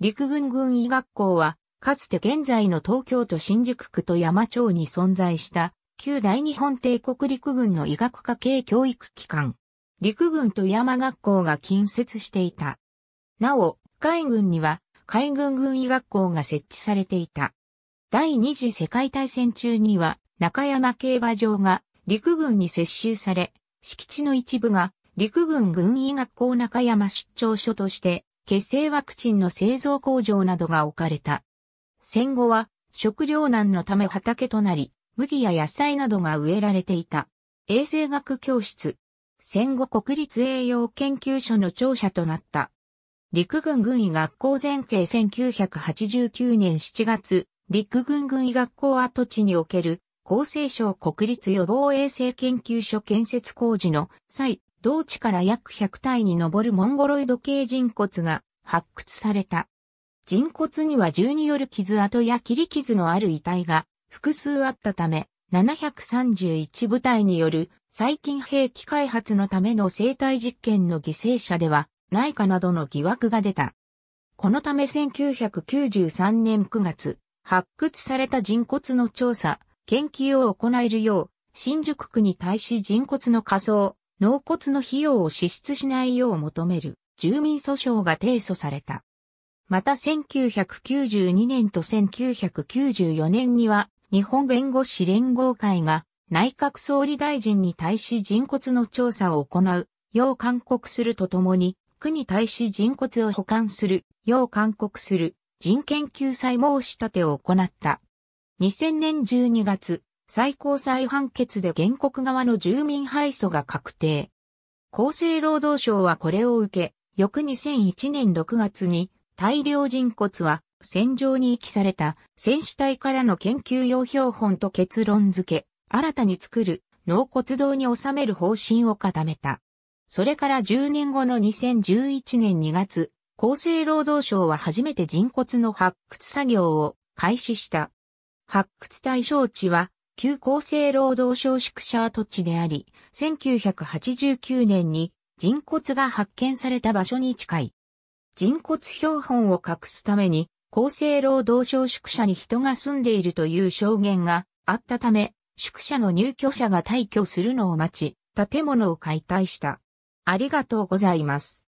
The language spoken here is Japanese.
陸軍軍医学校は、かつて現在の東京都新宿区と山町に存在した、旧大日本帝国陸軍の医学科系教育機関。陸軍と山学校が近接していた。なお、海軍には、海軍軍医学校が設置されていた。第二次世界大戦中には、中山競馬場が陸軍に接収され、敷地の一部が陸軍軍医学校中山出張所として血清ワクチンの製造工場などが置かれた。戦後は食糧難のため畑となり、麦や野菜などが植えられていた。衛生学教室。戦後国立栄養研究所の庁舎となった。陸軍軍医学校前景1989年7月、陸軍軍医学校跡地における厚生省国立予防衛生研究所建設工事の際、同地から約100体に上るモンゴロイド系人骨が発掘された。人骨には銃による傷跡や切り傷のある遺体が複数あったため、731部隊による最近兵器開発のための生体実験の犠牲者ではないかなどの疑惑が出た。このため1993年9月、発掘された人骨の調査、研究を行えるよう、新宿区に対し人骨の仮想、納骨の費用を支出しないよう求める住民訴訟が提訴された。また1992年と1994年には日本弁護士連合会が内閣総理大臣に対し人骨の調査を行うよう勧告するとともに区に対し人骨を保管するよう勧告する人権救済申し立てを行った。2000年12月、最高裁判決で原告側の住民敗訴が確定。厚生労働省はこれを受け、翌2001年6月に大量人骨は戦場に遺棄された選手隊からの研究用標本と結論付け、新たに作る納骨堂に収める方針を固めた。それから10年後の2011年2月、厚生労働省は初めて人骨の発掘作業を開始した。発掘対象地は旧厚生労働省宿舎跡地であり、1989年に人骨が発見された場所に近い。人骨標本を隠すために、厚生労働省宿舎に人が住んでいるという証言があったため、宿舎の入居者が退去するのを待ち、建物を解体した。ありがとうございます。